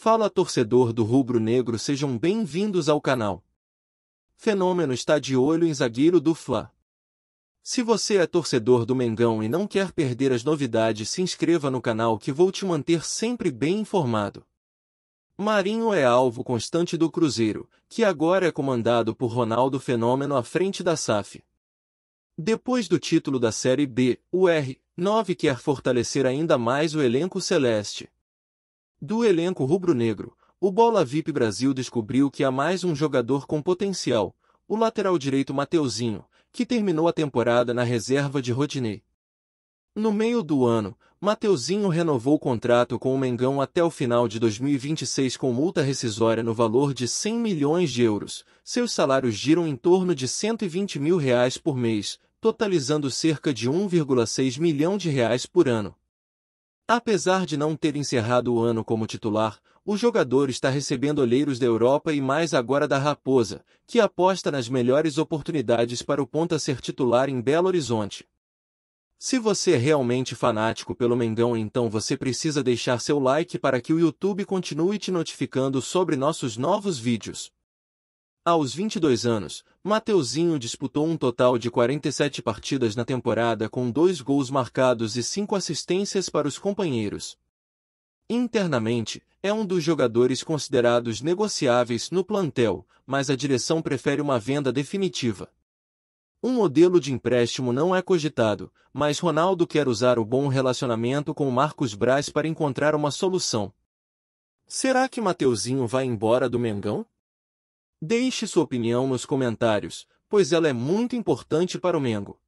Fala torcedor do rubro negro, sejam bem-vindos ao canal. Fenômeno está de olho em zagueiro do Fla. Se você é torcedor do Mengão e não quer perder as novidades, se inscreva no canal que vou te manter sempre bem informado. Marinho é alvo constante do Cruzeiro, que agora é comandado por Ronaldo Fenômeno à frente da SAF. Depois do título da Série B, o R9 quer fortalecer ainda mais o elenco celeste do elenco rubro-negro, o Bola VIP Brasil descobriu que há mais um jogador com potencial, o lateral direito Mateuzinho, que terminou a temporada na reserva de Rodinei. No meio do ano, Mateuzinho renovou o contrato com o Mengão até o final de 2026 com multa rescisória no valor de 100 milhões de euros. Seus salários giram em torno de 120 mil reais por mês, totalizando cerca de 1,6 milhão de reais por ano. Apesar de não ter encerrado o ano como titular, o jogador está recebendo olheiros da Europa e mais agora da Raposa, que aposta nas melhores oportunidades para o ponta ser titular em Belo Horizonte. Se você é realmente fanático pelo Mengão, então você precisa deixar seu like para que o YouTube continue te notificando sobre nossos novos vídeos. Aos 22 anos, Mateuzinho disputou um total de 47 partidas na temporada com dois gols marcados e cinco assistências para os companheiros. Internamente, é um dos jogadores considerados negociáveis no plantel, mas a direção prefere uma venda definitiva. Um modelo de empréstimo não é cogitado, mas Ronaldo quer usar o bom relacionamento com Marcos Braz para encontrar uma solução. Será que Mateuzinho vai embora do Mengão? Deixe sua opinião nos comentários, pois ela é muito importante para o Mengo.